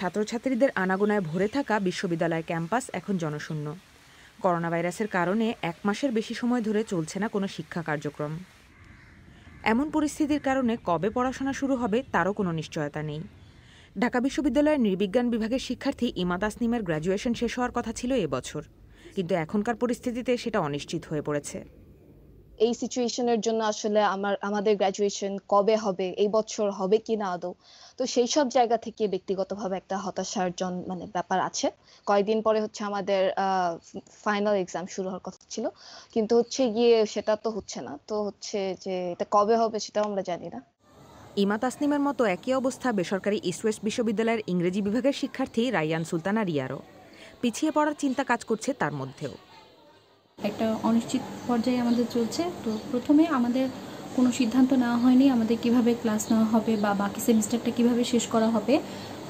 ছাত্রছাত্রীদের আনাগোনায় ভরে থাকা বিশ্ববিদ্যালয় ক্যাম্পাস এখন জনশূন্য করোনা ভাইরাসের কারণে এক মাসের বেশি সময় ধরে চলছে না কোনো শিক্ষা কার্যক্রম এমন পরিস্থিতির কারণে কবে পড়াশোনা শুরু হবে তারও কোনো নিশ্চয়তা নেই ঢাকা বিশ্ববিদ্যালয়ের নির্বিজ্ঞান বিভাগের শিক্ষার্থী ইমা তাসনিমের গ্র্যাজুয়েশন শেষ হওয়ার কথা ছিল এবছর কিন্তু এখনকার পরিস্থিতিতে সেটা অনিশ্চিত হয়ে পড়েছে এই সিচুয়েশনের জন্য আসলে আমার আমাদের গ্র্যাজুয়েশন কবে হবে এই বছর হবে কি না আদৌ তো সেই সব জায়গা থেকে ব্যক্তিগতভাবে একটা হতাশার জন মানে ব্যাপার আছে কয়েকদিন পরে হচ্ছে আমাদের ফাইনাল এক্সাম শুরু হওয়ার কথা ছিল কিন্তু হচ্ছে গিয়ে সেটা তো হচ্ছে না তো হচ্ছে যে এটা কবে হবে সেটাও আমরা জানি না ইমা তাসনিমের মতো একই অবস্থা বেসরকারি ইস্ট ওয়েস্ট বিশ্ববিদ্যালয়ের ইংরেজি বিভাগের শিক্ষার্থী রায়ান সুলতানা রিয়ারও পিছিয়ে পড়ার চিন্তা কাজ করছে তার মধ্যেও একটা অনিশ্চিত পর্যায়ে আমাদের চলছে তো প্রথমে আমাদের কোনো সিদ্ধান্ত নেওয়া হয়নি আমাদের কিভাবে ক্লাস নেওয়া হবে বা বাকি সেমিস্টারটা কিভাবে শেষ করা হবে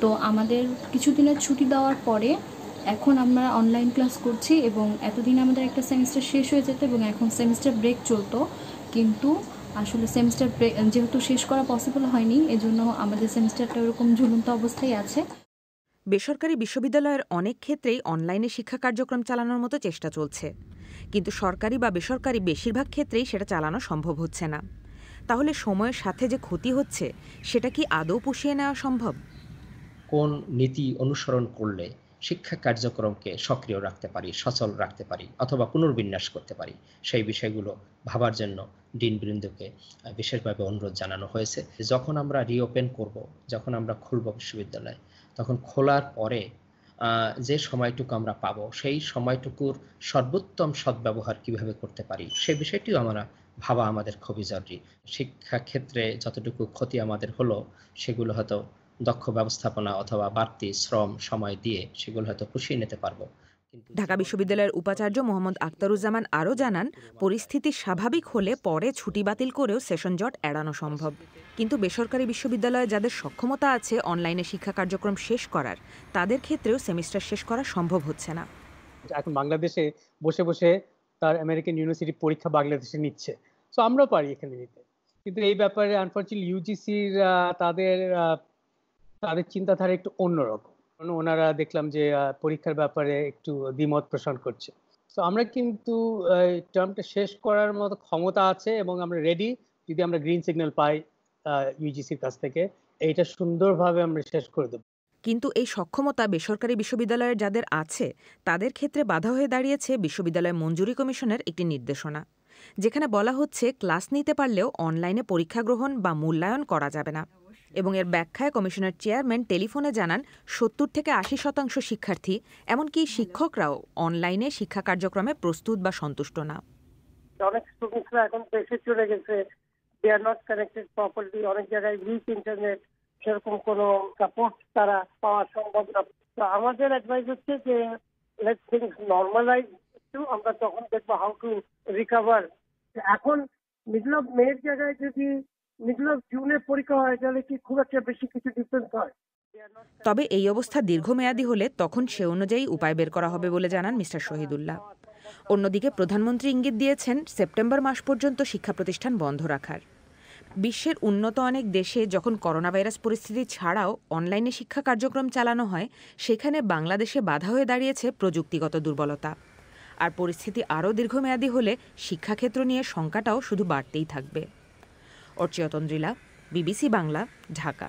তো আমাদের কিছু দিনের ছুটি দেওয়ার পরে এখন আমরা অনলাইন ক্লাস করছি এবং এতদিন আমাদের একটা সেমিস্টার শেষ হয়ে যেত এবং এখন সেমিস্টার ব্রেক চলতো কিন্তু আসলে সেমিস্টার ব্রেক যেহেতু শেষ করা পসিবল হয়নি এজন্য আমাদের সেমিস্টারটা ওরকম ঝুলন্ত অবস্থায় আছে বেসরকারি বিশ্ববিদ্যালয়ের অনেক ক্ষেত্রেই অনলাইনে শিক্ষা কার্যক্রম চালানোর মতো চেষ্টা চলছে কিন্তু সরকারি বা বেসরকারি বেশিরভাগ ক্ষেত্রেই সেটা চালানো সম্ভব হচ্ছে না তাহলে সময়ের সাথে যে ক্ষতি হচ্ছে সেটা কি আদৌ পুষিয়ে নেওয়া সম্ভব কোন নীতি অনুসরণ করলে শিক্ষা কার্যক্রমকে সক্রিয় রাখতে পারি সচল রাখতে পারি অথবা পুনর্বিন্যাস করতে পারি সেই বিষয়গুলো ভাবার জন্য ডিনবৃন্দকে বিশেষভাবে অনুরোধ জানানো হয়েছে যখন আমরা রিওপেন করব যখন আমরা খুলব বিশ্ববিদ্যালয় তখন খোলার পরে যে সময়টুকু আমরা পাব সেই সময়টুকুর সর্বোত্তম সদ্ব্যবহার কিভাবে করতে পারি সে বিষয়টিও আমরা ভাবা আমাদের খুবই জরুরি শিক্ষাক্ষেত্রে যতটুকু ক্ষতি আমাদের হলো সেগুলো হয়তো দক্ষ ব্যবস্থাপনা অথবা বাড়তি শ্রম সময় দিয়ে সেগুলো হয়তো পুষিয়ে নিতে পারবো ঢাকা বিশ্ববিদ্যালয়ের উপাচার্য মোহাম্মদ আক্তারুজ্জামান আরও জানান পরিস্থিতি স্বাভাবিক হলে পরে ছুটি বাতিল করেও সেশন জট এড়ানো সম্ভব কিন্তু বেসরকারি বিশ্ববিদ্যালয়ে যাদের সক্ষমতা আছে অনলাইনে শিক্ষা কার্যক্রম শেষ করার তাদের ক্ষেত্রেও সেমিস্টার শেষ করা সম্ভব হচ্ছে না আচ্ছা, এখন বাংলাদেশে বসে বসে তার আমেরিকান ইউনিভার্সিটি পরীক্ষা বাংলাদেশে নিচ্ছে সো আমরাও পারি এখানে নিতে কিন্তু এই ব্যাপারে আনফর্চুনেটলি ইউজিসির তাদের তাদের চিন্তাধারা একটু অন্যরকম ওনারা দেখলাম যে পরীক্ষার ব্যাপারে একটু দ্বিমত পোষণ করছে তো আমরা কিন্তু টার্মটা শেষ করার মতো ক্ষমতা আছে এবং আমরা রেডি যদি আমরা গ্রিন সিগন্যাল পাই ইউজিসির কাছ থেকে এইটা সুন্দরভাবে আমরা শেষ করে দেব কিন্তু এই সক্ষমতা বেসরকারি বিশ্ববিদ্যালয়ের যাদের আছে তাদের ক্ষেত্রে বাধা হয়ে দাঁড়িয়েছে বিশ্ববিদ্যালয় মঞ্জুরি কমিশনের একটি নির্দেশনা যেখানে বলা হচ্ছে ক্লাস নিতে পারলেও অনলাইনে পরীক্ষা গ্রহণ বা মূল্যায়ন করা যাবে না এবং এর ব্যাখ্যায় কমিশনার চেয়ারম্যান টেলিফোনে জানান সত্তর থেকে আশি শতাংশ শিক্ষার্থী এমনকি শিক্ষকরাও অনলাইনে শিক্ষা কার্যক্রমে প্রস্তুত বা সন্তুষ্ট না অনেক স্টুডেন্টসরা এখন দেশে চলে গেছে they are not connected properly অনেক জায়গায় উইক ইন্টারনেট সেরকম কোনো সাপোর্ট তারা পাওয়া সম্ভব না তো আমাদের অ্যাডভাইস হচ্ছে যে লেট থিংস নর্মালাইজ একটু আমরা তখন দেখবো হাউ টু রিকাভার এখন মিডল অফ মেয়ের জায়গায় যদি পরীক্ষা হয় তাহলে কি খুব একটা বেশি কিছু ডিফারেন্স হয় তবে এই অবস্থা দীর্ঘমেয়াদী হলে তখন সে অনুযায়ী উপায় বের করা হবে বলে জানান মিস্টার শহীদুল্লাহ অন্যদিকে প্রধানমন্ত্রী ইঙ্গিত দিয়েছেন সেপ্টেম্বর মাস পর্যন্ত শিক্ষা প্রতিষ্ঠান বন্ধ রাখার বিশ্বের উন্নত অনেক দেশে যখন করোনা ভাইরাস পরিস্থিতি ছাড়াও অনলাইনে শিক্ষা কার্যক্রম চালানো হয় সেখানে বাংলাদেশে বাধা হয়ে দাঁড়িয়েছে প্রযুক্তিগত দুর্বলতা আর পরিস্থিতি আরও দীর্ঘমেয়াদী হলে শিক্ষাক্ষেত্র নিয়ে শঙ্কাটাও শুধু বাড়তেই থাকবে অর্চিয়তন্দ্রিলা বিবিসি বাংলা ঢাকা